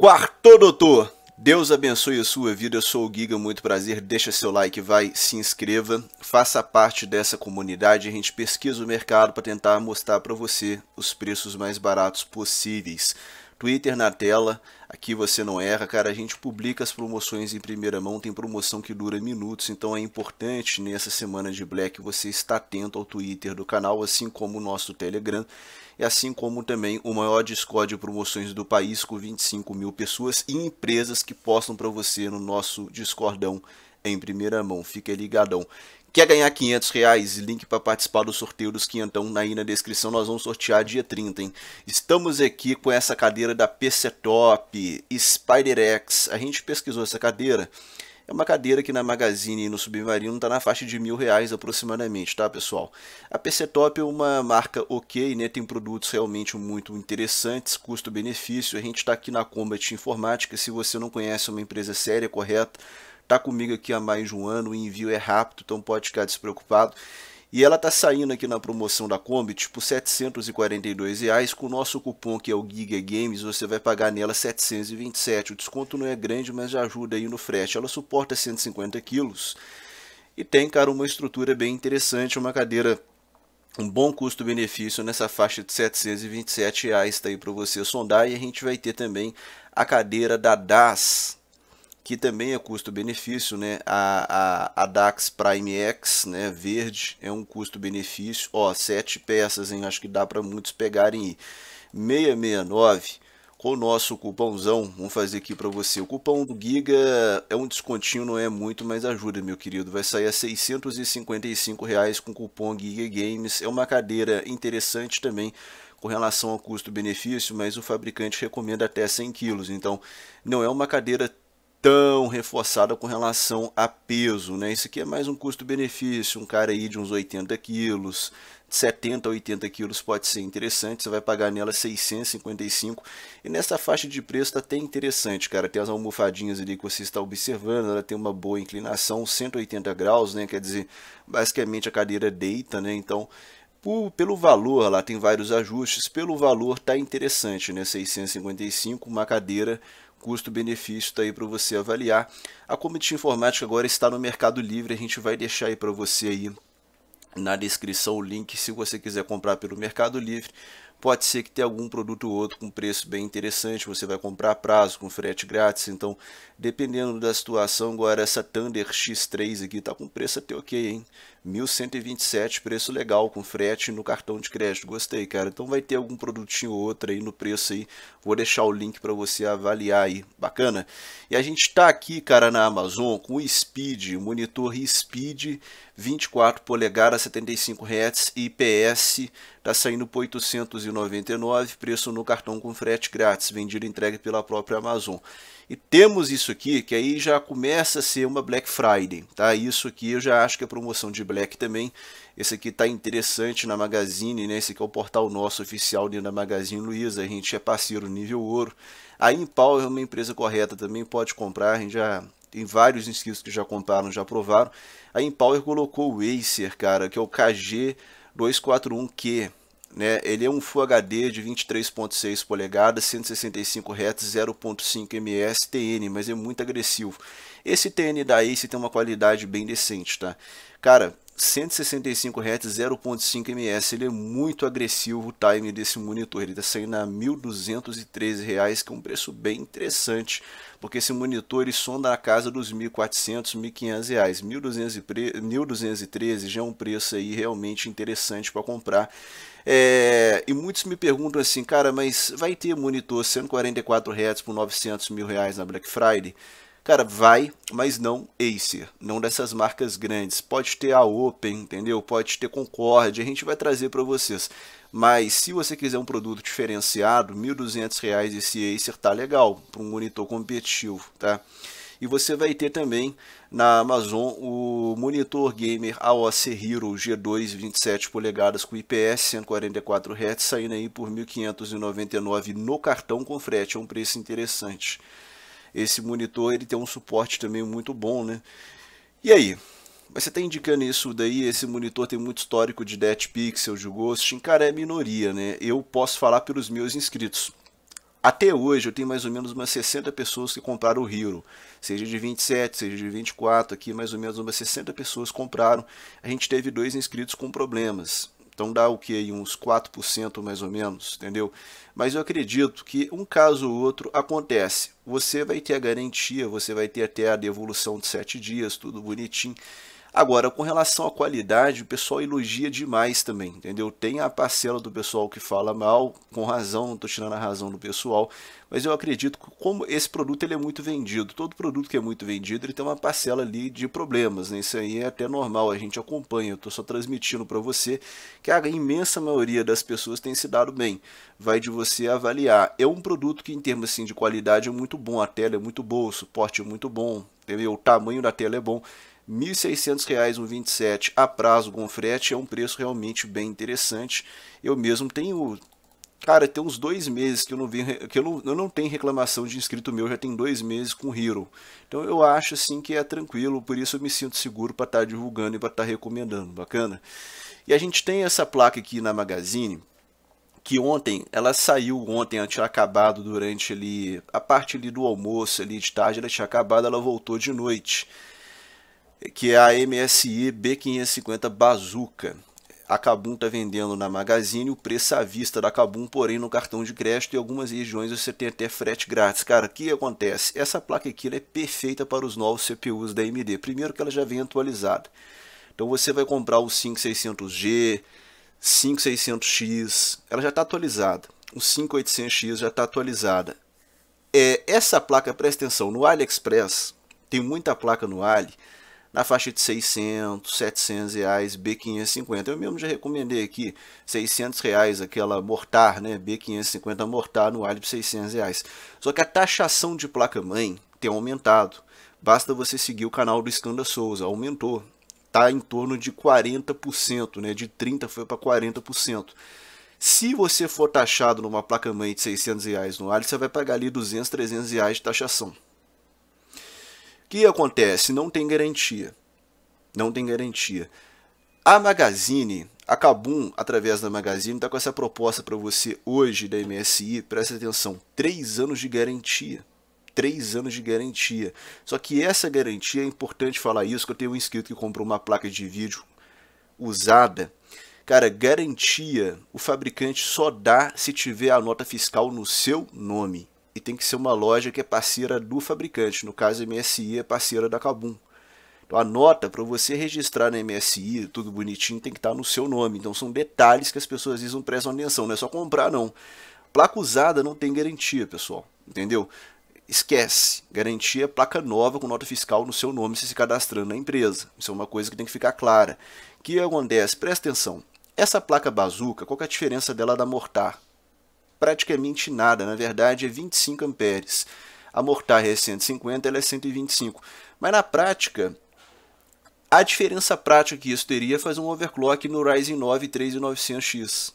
Quarto doutor, Deus abençoe a sua vida. Eu sou o Giga, muito prazer. Deixa seu like, vai, se inscreva, faça parte dessa comunidade. A gente pesquisa o mercado para tentar mostrar para você os preços mais baratos possíveis. Twitter na tela, aqui você não erra, cara. A gente publica as promoções em primeira mão, tem promoção que dura minutos, então é importante nessa semana de Black você estar atento ao Twitter do canal, assim como o nosso Telegram, e assim como também o maior Discord de promoções do país, com 25 mil pessoas e empresas que postam para você no nosso Discordão em primeira mão. Fique ligadão. Quer ganhar 500 reais? Link para participar do sorteio dos quinhentão aí na descrição. Nós vamos sortear dia 30, hein? Estamos aqui com essa cadeira da PC Top Spider-X. A gente pesquisou essa cadeira. É uma cadeira que na Magazine e no Submarino está na faixa de mil reais aproximadamente, tá pessoal? A PC Top é uma marca ok, né? Tem produtos realmente muito interessantes, custo-benefício. A gente está aqui na Combat Informática. Se você não conhece uma empresa séria, correta, está comigo aqui há mais de um ano, o envio é rápido, então pode ficar despreocupado. E ela está saindo aqui na promoção da Kombi por R$ 742 reais. Com o nosso cupom que é o Giga Games, você vai pagar nela 727. O desconto não é grande, mas já ajuda aí no frete. Ela suporta 150 quilos e tem, cara, uma estrutura bem interessante, uma cadeira um bom custo-benefício nessa faixa de 727 reais está aí para você sondar e a gente vai ter também a cadeira da DAS que também é custo-benefício, né? A, a, a, DAX Prime X, né? Verde é um custo-benefício. Ó, sete peças, hein? Acho que dá para muitos pegarem aí. 669 com o nosso cupomzão, vamos fazer aqui para você. O cupom Giga é um descontinho, não é muito, mas ajuda, meu querido. Vai sair a 655 reais com o cupom Giga Games. É uma cadeira interessante também com relação ao custo-benefício, mas o fabricante recomenda até 100 quilos. Então, não é uma cadeira tão reforçada com relação a peso, né? Isso aqui é mais um custo-benefício, um cara aí de uns 80 quilos, 70 a 80 quilos pode ser interessante, você vai pagar nela 655 e nessa faixa de preço tá até interessante, cara, tem as almofadinhas ali que você está observando, ela tem uma boa inclinação, 180 graus, né, quer dizer, basicamente a cadeira deita, né, então por, pelo valor, lá tem vários ajustes, pelo valor tá interessante, né? 655, uma cadeira, custo-benefício está aí para você avaliar. A Comitê Informática agora está no Mercado Livre, a gente vai deixar aí para você aí na descrição o link se você quiser comprar pelo Mercado Livre. Pode ser que tenha algum produto ou outro com preço bem interessante, você vai comprar a prazo, com frete grátis, então dependendo da situação, agora essa Thunder X3 aqui está com preço até ok, hein? 1127, preço legal, com frete no cartão de crédito. Gostei, cara. Então vai ter algum produtinho ou outro aí no preço aí. Vou deixar o link para você avaliar aí. Bacana? E a gente está aqui, cara, na Amazon com o Speed, monitor Speed 24 polegadas, 75 Hz e IPS. Tá saindo por 899, preço no cartão com frete grátis, vendido e entregue pela própria Amazon. E temos isso aqui, que aí já começa a ser uma Black Friday, tá? Isso aqui eu já acho que é promoção de Black também. Esse aqui tá interessante na Magazine, né? Esse aqui é o portal nosso oficial dentro da Magazine Luiza, a gente é parceiro nível ouro. A Impower é uma empresa correta também, pode comprar, a gente já tem vários inscritos que já compraram, já aprovaram. A Empower colocou o Acer, cara, que é o KG241Q. Né? Ele é um Full HD de 23.6 polegadas, 165 Hz, 0.5 ms TN, mas é muito agressivo. Esse TN da Ace tem uma qualidade bem decente, tá? Cara, 165 Hz 0.5 ms, ele é muito agressivo o time desse monitor, ele está saindo a R$ 1.213, que é um preço bem interessante, porque esse monitor ele sonda na casa dos R$ 1.400, R$ 1.500, R$ 1.213 já é um preço aí realmente interessante para comprar. É, e muitos me perguntam assim, cara, mas vai ter monitor 144 Hz por 900 mil reais na Black Friday? Cara, vai, mas não Acer, não dessas marcas grandes. Pode ter a Open, entendeu? Pode ter Concorde, a gente vai trazer para vocês. Mas se você quiser um produto diferenciado, R$ 1.200 esse Acer tá legal para um monitor competitivo, tá? E você vai ter também na Amazon o monitor gamer AOC Hero G2 27 polegadas com IPS 144 Hz saindo aí por 1.599 no cartão com frete, é um preço interessante esse monitor ele tem um suporte também muito bom, né? E aí? Você está indicando isso daí, esse monitor tem muito histórico de Dead Pixel, de ghosting? cara, é minoria, né? Eu posso falar pelos meus inscritos. Até hoje eu tenho mais ou menos umas 60 pessoas que compraram o Hero, seja de 27, seja de 24, aqui mais ou menos umas 60 pessoas compraram. A gente teve dois inscritos com problemas. Então dá o que aí, uns 4% mais ou menos, entendeu? Mas eu acredito que um caso ou outro acontece. Você vai ter a garantia, você vai ter até a devolução de 7 dias, tudo bonitinho. Agora, com relação à qualidade, o pessoal elogia demais também, entendeu? Tem a parcela do pessoal que fala mal, com razão, não estou tirando a razão do pessoal, mas eu acredito que como esse produto ele é muito vendido, todo produto que é muito vendido, ele tem uma parcela ali de problemas, né? Isso aí é até normal, a gente acompanha, eu estou só transmitindo para você que a imensa maioria das pessoas tem se dado bem. Vai de você avaliar. É um produto que em termos assim, de qualidade é muito bom, a tela é muito boa, o suporte é muito bom, entendeu? o tamanho da tela é bom. R$ 1.600,27 a prazo com frete é um preço realmente bem interessante. Eu mesmo tenho Cara, tem uns dois meses que eu não vi, que eu não, eu não tenho reclamação de inscrito meu, já tem dois meses com Hero. Então eu acho assim que é tranquilo, por isso eu me sinto seguro para estar tá divulgando e para estar tá recomendando, bacana? E a gente tem essa placa aqui na Magazine, que ontem, ela saiu ontem, ela tinha acabado durante ali, a parte ali do almoço, ali de tarde, ela tinha acabado, ela voltou de noite que é a MSI B550 Bazooka. A Kabum está vendendo na Magazine o preço à vista da Kabum, porém no cartão de crédito em algumas regiões você tem até frete grátis. Cara, o que acontece? Essa placa aqui é perfeita para os novos CPUs da AMD. Primeiro que ela já vem atualizada. Então você vai comprar o 5600G, 5600X, ela já está atualizada. O 5800X já está atualizada. É, essa placa, presta atenção, no AliExpress, tem muita placa no Ali, na faixa de 600, 700 reais, B550. Eu mesmo já recomendei aqui 600 reais aquela mortar, né, B550 mortar no alho de 600 reais. Só que a taxação de placa-mãe tem aumentado. Basta você seguir o canal do Escanda Souza, aumentou. Está em torno de 40%, né, de 30% foi para 40%. Se você for taxado numa placa-mãe de 600 reais no alho, você vai pagar ali 200, 300 reais de taxação que acontece? Não tem garantia. Não tem garantia. A Magazine, a Kabum, através da Magazine, está com essa proposta para você hoje da MSI, presta atenção, Três anos de garantia. Três anos de garantia. Só que essa garantia, é importante falar isso, que eu tenho um inscrito que comprou uma placa de vídeo usada. Cara, garantia o fabricante só dá se tiver a nota fiscal no seu nome e tem que ser uma loja que é parceira do fabricante, no caso a MSI é parceira da Kabum. Então a nota para você registrar na MSI, tudo bonitinho, tem que estar tá no seu nome. Então são detalhes que as pessoas dizem prestam atenção, não é só comprar não. Placa usada não tem garantia, pessoal, entendeu? Esquece, garantia é placa nova com nota fiscal no seu nome se se cadastrando na empresa. Isso é uma coisa que tem que ficar clara. O que acontece? Presta atenção. Essa placa bazuca, qual é a diferença dela da mortar? praticamente nada, na verdade é 25 amperes. A mortar é 150, ela é 125. Mas na prática, a diferença prática que isso teria é fazer um overclock no Ryzen 9 3900X.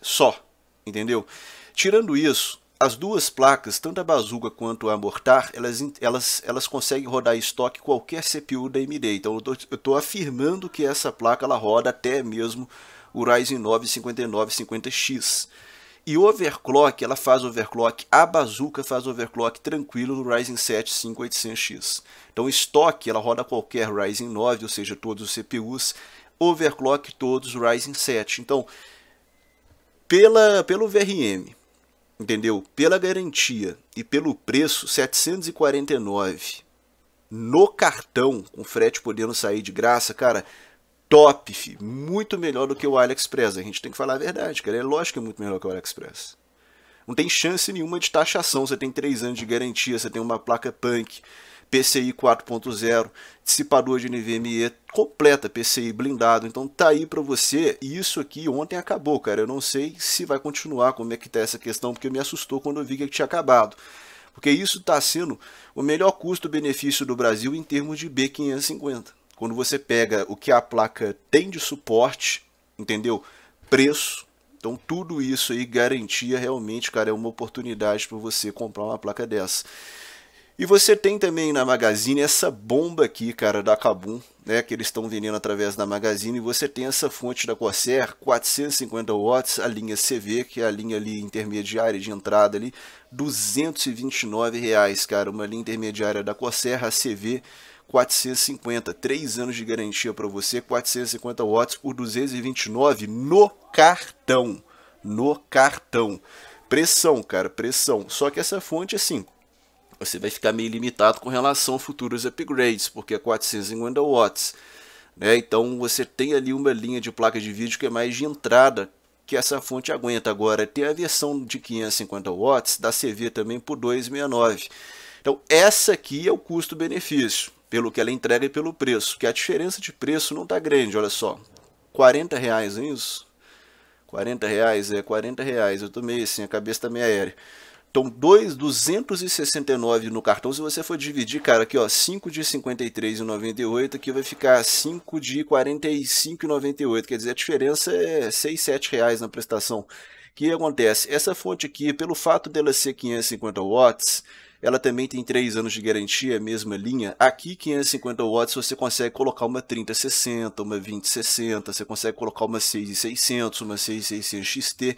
Só, entendeu? Tirando isso, as duas placas, tanto a Bazooka quanto a Mortar, elas, elas, elas conseguem rodar em estoque qualquer CPU da AMD. Então eu estou afirmando que essa placa ela roda até mesmo o Ryzen 9 5950X. E overclock, ela faz overclock, a bazuca faz overclock tranquilo no Ryzen 7 5800X. Então, estoque, ela roda qualquer Ryzen 9, ou seja, todos os CPUs, overclock todos os Ryzen 7. Então, pela, pelo VRM, entendeu? Pela garantia e pelo preço 749 no cartão, com frete podendo sair de graça, cara, top, muito melhor do que o AliExpress. A gente tem que falar a verdade, cara. É lógico que é muito melhor que o AliExpress. Não tem chance nenhuma de taxação. Você tem 3 anos de garantia, você tem uma placa punk, PCI 4.0, dissipador de NVMe completa, PCI blindado. Então tá aí para você. E isso aqui ontem acabou, cara. Eu não sei se vai continuar, como é que tá essa questão, porque me assustou quando eu vi que tinha acabado. Porque isso está sendo o melhor custo-benefício do Brasil em termos de B550. Quando você pega o que a placa tem de suporte, entendeu? Preço. Então tudo isso aí garantia realmente, cara, é uma oportunidade para você comprar uma placa dessa. E você tem também na Magazine essa bomba aqui, cara, da Kabum, né, que eles estão vendendo através da Magazine. E você tem essa fonte da Corsair, 450 watts, a linha CV, que é a linha ali intermediária de entrada ali, 229 reais, cara, uma linha intermediária da Corsair, a CV, 450, 3 anos de garantia para você, 450 watts por 229 no cartão, no cartão. Pressão, cara, pressão. Só que essa fonte assim, você vai ficar meio limitado com relação a futuros upgrades, porque é 450 watts. Né? Então você tem ali uma linha de placa de vídeo que é mais de entrada, que essa fonte aguenta. Agora, tem a versão de 550 watts da CV também por 269. Então, essa aqui é o custo-benefício pelo que ela entrega e pelo preço, que a diferença de preço não está grande, olha só. 40 reais, é isso? 40 reais, é 40 reais. Eu tomei assim, a cabeça também tá aérea. Então, 2, 269 no cartão. Se você for dividir, cara, aqui ó, 5 de 53,98, aqui vai ficar 5 de 45,98. Quer dizer, a diferença é 6, 7 reais na prestação. O que acontece? Essa fonte aqui, pelo fato dela ser 550 watts, ela também tem 3 anos de garantia, é a mesma linha. Aqui, 550 watts, você consegue colocar uma 3060, uma 2060, você consegue colocar uma 6600, uma 6600 XT,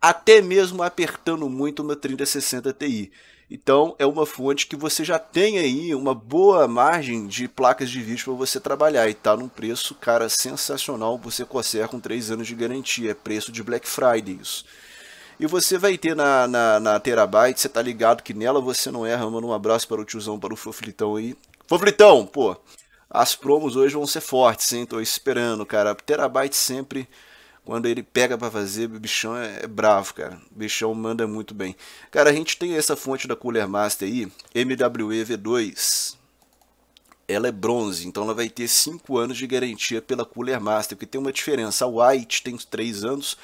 até mesmo apertando muito uma 3060 Ti. Então, é uma fonte que você já tem aí uma boa margem de placas de vídeo para você trabalhar e está num preço, cara, sensacional. Você consegue com 3 anos de garantia, é preço de Black Friday isso. E você vai ter na, na, na Terabyte, você tá ligado que nela você não erra. Manda um abraço para o tiozão, para o Foflitão aí. Foflitão, pô! As promos hoje vão ser fortes, hein? Tô esperando, cara. Terabyte sempre quando ele pega para fazer, o bichão é, é, bravo, cara. O bichão manda muito bem. Cara, a gente tem essa fonte da Cooler Master aí, MWE V2. Ela é bronze, então ela vai ter 5 anos de garantia pela Cooler Master, porque tem uma diferença. A White tem 3 anos,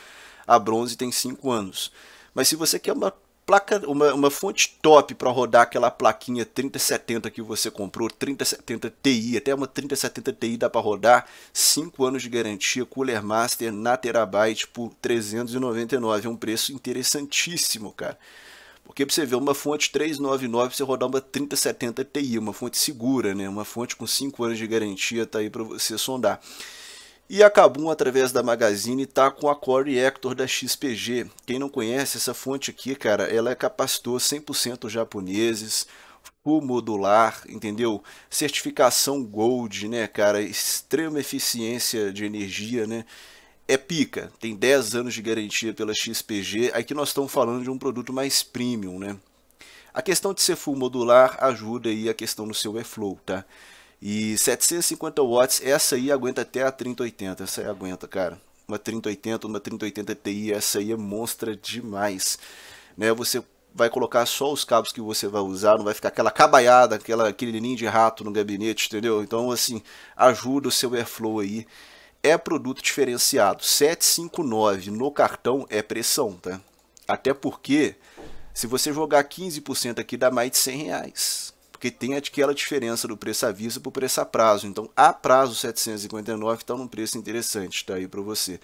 a bronze tem 5 anos. Mas se você quer uma placa, uma, uma fonte top para rodar aquela plaquinha 3070 que você comprou, 3070 Ti, até uma 3070 Ti dá para rodar, 5 anos de garantia, Cooler Master na terabyte por 399, é um preço interessantíssimo, cara. Porque para você ver uma fonte 399 você rodar uma 3070 Ti, uma fonte segura, né? Uma fonte com 5 anos de garantia tá aí para você sondar. E a Kabum, através da Magazine, tá com a Core Reactor da XPG. Quem não conhece essa fonte aqui, cara, ela é capacitor 100% japoneses, full modular, entendeu? Certificação Gold, né, cara? Extrema eficiência de energia, né? É pica, tem 10 anos de garantia pela XPG. Aqui nós estamos falando de um produto mais premium, né? A questão de ser full modular ajuda aí a questão do seu airflow, tá? E 750 watts, essa aí aguenta até a 3080. Essa aí aguenta, cara. Uma 3080, uma 3080 Ti, essa aí é monstra demais. Né? Você vai colocar só os cabos que você vai usar, não vai ficar aquela cabaiada, aquela, aquele ninho de rato no gabinete, entendeu? Então, assim, ajuda o seu airflow aí. É produto diferenciado. 759 no cartão é pressão, tá? Até porque, se você jogar 15% aqui, dá mais de 100 reais porque tem aquela diferença do preço à vista para o preço a prazo. Então, a prazo 759 está num preço interessante, está aí para você.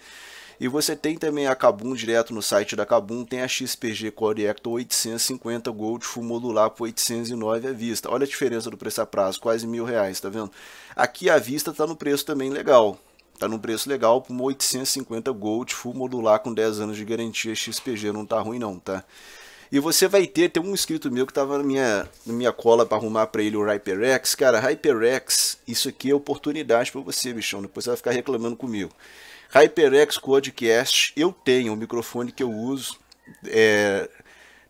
E você tem também a Kabum direto no site da Kabum, tem a XPG Core Ecto 850 Gold Full Modular por 809 à vista. Olha a diferença do preço a prazo, quase mil reais, tá vendo? Aqui à vista está no preço também legal, Está num preço legal, por 850 Gold, full modular com 10 anos de garantia XPG, não está ruim não, tá? E você vai ter, tem um inscrito meu que estava na minha, na minha cola para arrumar para ele o HyperX. Cara, HyperX, isso aqui é oportunidade para você, bichão. Depois você vai ficar reclamando comigo. HyperX Codecast, eu tenho o um microfone que eu uso. É,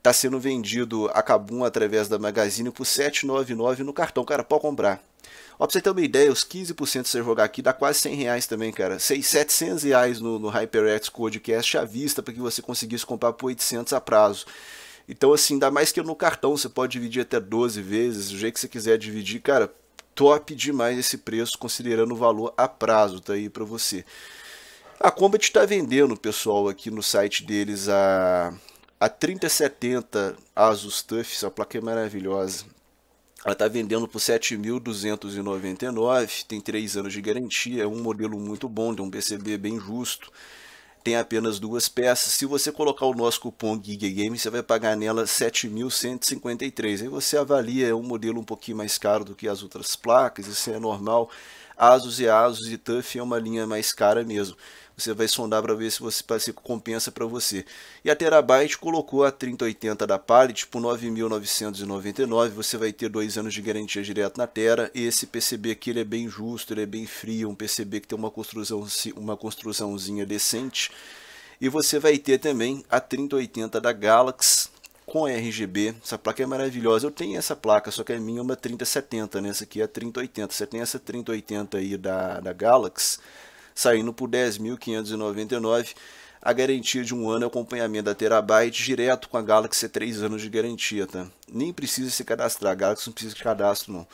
tá sendo vendido a Kabum através da Magazine por 799 no cartão, cara, pode comprar. Ó, pra você ter uma ideia, os 15% que você jogar aqui dá quase 100 reais também, cara. 6, 700 reais no, no HyperX Codecast à vista para que você conseguisse comprar por 800 a prazo. Então, assim, ainda mais que no cartão você pode dividir até 12 vezes, do jeito que você quiser dividir, cara, top demais esse preço, considerando o valor a prazo, tá aí para você. A Combat está vendendo, pessoal, aqui no site deles a, a 3070 Asus TUF, essa placa é maravilhosa. Ela está vendendo por 7.299, tem 3 anos de garantia, é um modelo muito bom, de um PCB bem justo tem apenas duas peças. Se você colocar o nosso cupom GIGAGAME, você vai pagar nela 7.153. Aí você avalia, é um modelo um pouquinho mais caro do que as outras placas, isso é normal. Asus e Asus e TUF é uma linha mais cara mesmo. Você vai sondar para ver se você se compensa para você. E a Terabyte colocou a 3080 da Pallet por 9.999. Você vai ter dois anos de garantia direto na Terra. E esse PCB aqui ele é bem justo, ele é bem frio, um PCB que tem uma construção, uma construçãozinha decente. E você vai ter também a 3080 da Galaxy com RGB. Essa placa é maravilhosa. Eu tenho essa placa, só que a minha é uma 3070, né? Essa aqui é a 3080. Você tem essa 3080 aí da, da Galaxy, saindo por 10.599. A garantia de um ano é acompanhamento da Terabyte direto com a Galaxy é 3 anos de garantia, tá? Nem precisa se cadastrar, a Galaxy não precisa de cadastro não.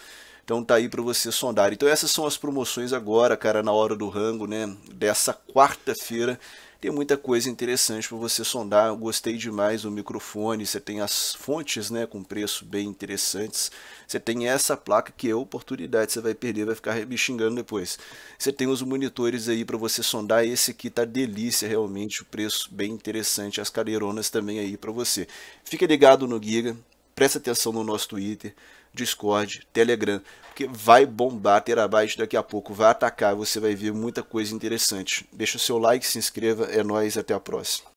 Então tá aí para você sondar. Então essas são as promoções agora, cara, na hora do rango, né? Dessa quarta-feira tem muita coisa interessante para você sondar. Eu gostei demais do microfone. Você tem as fontes né, com preço bem interessantes. Você tem essa placa que é oportunidade. Você vai perder, vai ficar me xingando depois. Você tem os monitores aí para você sondar. Esse aqui tá delícia realmente. O preço bem interessante. As cadeironas também aí para você. Fica ligado no Giga. Presta atenção no nosso Twitter. Discord, Telegram, porque vai bombar terabyte daqui a pouco, vai atacar, você vai ver muita coisa interessante. Deixa o seu like, se inscreva, é nós, até a próxima.